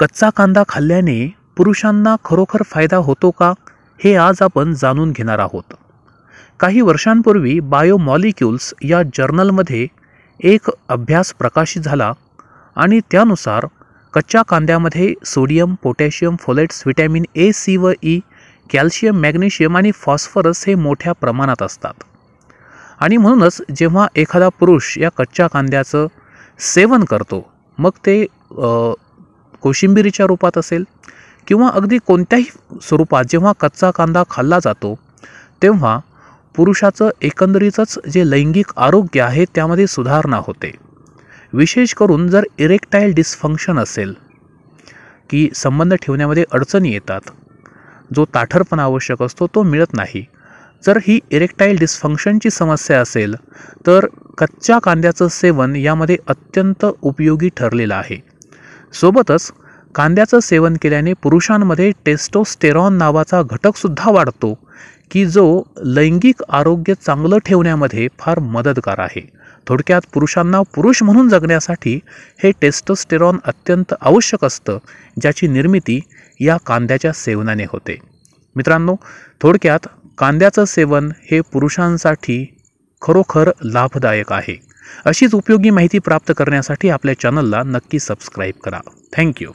कच्चा कांदा खाल्ल्याने पुरुषांना खरोखर फायदा होतो का हे आज आपण जाणून घेणार आहोत काही वर्षांपूर्वी बायोमॉलिक्युल्स या जर्नलमध्ये एक अभ्यास प्रकाशित झाला आणि त्यानुसार कच्च्या कांद्यामध्ये sodium potassium folates vitamin A C व ई कॅल्शियम मॅग्नेशियम आणि फॉस्फरस हे मोठ्या प्रमाणात असतात आणि म्हणूनच जेव्हा एखादा पुरुष या कच्च्या कांद्याचं सेवन करतो मग ते कोशिंबिरीच्या रूपात असेल किंवा अगदी कोणत्याही स्वरूपात जेव्हा कच्चा कांदा खाल्ला जातो तेव्हा पुरुषाचं एकंदरीतच जे लैंगिक आरोग्य आहे त्यामध्ये सुधारणा होते विशेष करून जर इरेक्टाईल डिस्फंक्शन असेल की संबंध ठेवण्यामध्ये अडचणी येतात जो ताठरपणा आवश्यक असतो तो मिळत नाही जर ही इरेक्टाईल डिस्फंक्शनची समस्या असेल तर कच्च्या कांद्याचं सेवन यामध्ये अत्यंत उपयोगी ठरलेलं आहे सोबतच कांद्याचं सेवन केल्याने पुरुषांमध्ये टेस्टोस्टेरॉन नावाचा घटकसुद्धा वाढतो की जो लैंगिक आरोग्य चांगलं ठेवण्यामध्ये फार मदतगार आहे थोडक्यात पुरुषांना पुरुष म्हणून जगण्यासाठी हे टेस्टोस्टेरॉन अत्यंत आवश्यक असतं ज्याची निर्मिती या कांद्याच्या सेवनाने होते मित्रांनो थोडक्यात कांद्याचं सेवन हे पुरुषांसाठी खरोखर लाभदायक आहे अशीच उपयोगी माहिती प्राप्त करण्यासाठी आपल्या चॅनलला नक्की सबस्क्राईब करा थँक्यू